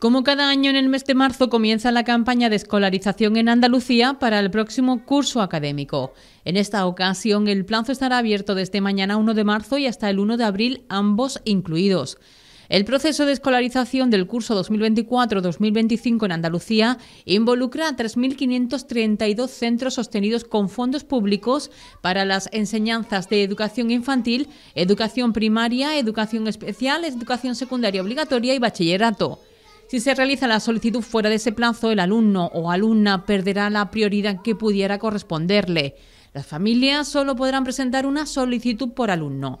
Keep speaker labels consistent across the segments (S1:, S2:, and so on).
S1: Como cada año en el mes de marzo comienza la campaña de escolarización en Andalucía para el próximo curso académico. En esta ocasión el plazo estará abierto desde mañana 1 de marzo y hasta el 1 de abril, ambos incluidos. El proceso de escolarización del curso 2024-2025 en Andalucía involucra a 3.532 centros sostenidos con fondos públicos para las enseñanzas de educación infantil, educación primaria, educación especial, educación secundaria obligatoria y bachillerato. Si se realiza la solicitud fuera de ese plazo, el alumno o alumna perderá la prioridad que pudiera corresponderle. Las familias solo podrán presentar una solicitud por alumno.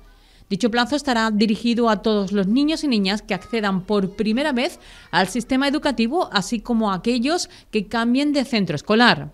S1: Dicho plazo estará dirigido a todos los niños y niñas que accedan por primera vez al sistema educativo, así como a aquellos que cambien de centro escolar.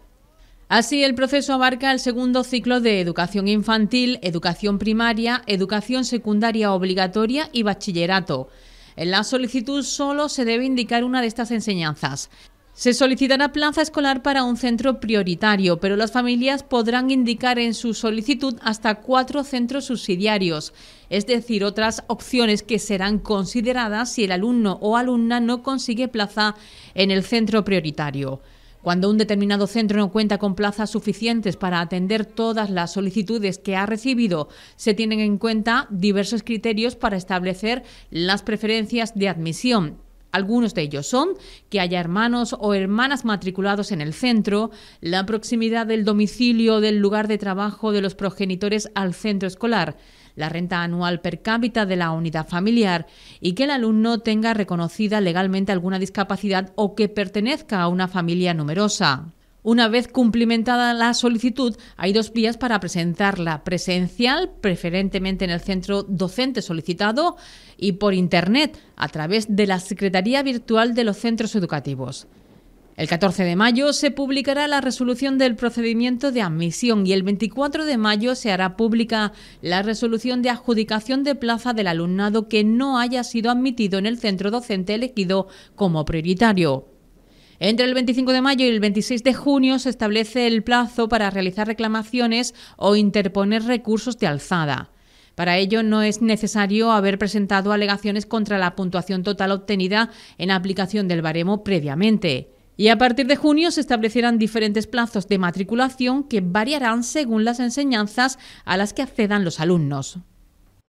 S1: Así, el proceso abarca el segundo ciclo de educación infantil, educación primaria, educación secundaria obligatoria y bachillerato. En la solicitud solo se debe indicar una de estas enseñanzas. Se solicitará plaza escolar para un centro prioritario, pero las familias podrán indicar en su solicitud hasta cuatro centros subsidiarios, es decir, otras opciones que serán consideradas si el alumno o alumna no consigue plaza en el centro prioritario. Cuando un determinado centro no cuenta con plazas suficientes para atender todas las solicitudes que ha recibido, se tienen en cuenta diversos criterios para establecer las preferencias de admisión. Algunos de ellos son que haya hermanos o hermanas matriculados en el centro, la proximidad del domicilio del lugar de trabajo de los progenitores al centro escolar, la renta anual per cápita de la unidad familiar y que el alumno tenga reconocida legalmente alguna discapacidad o que pertenezca a una familia numerosa. Una vez cumplimentada la solicitud, hay dos vías para presentarla, presencial, preferentemente en el centro docente solicitado, y por Internet, a través de la Secretaría Virtual de los Centros Educativos. El 14 de mayo se publicará la resolución del procedimiento de admisión y el 24 de mayo se hará pública la resolución de adjudicación de plaza del alumnado que no haya sido admitido en el centro docente elegido como prioritario. Entre el 25 de mayo y el 26 de junio se establece el plazo para realizar reclamaciones o interponer recursos de alzada. Para ello no es necesario haber presentado alegaciones contra la puntuación total obtenida en aplicación del baremo previamente. Y a partir de junio se establecerán diferentes plazos de matriculación que variarán según las enseñanzas a las que accedan los alumnos.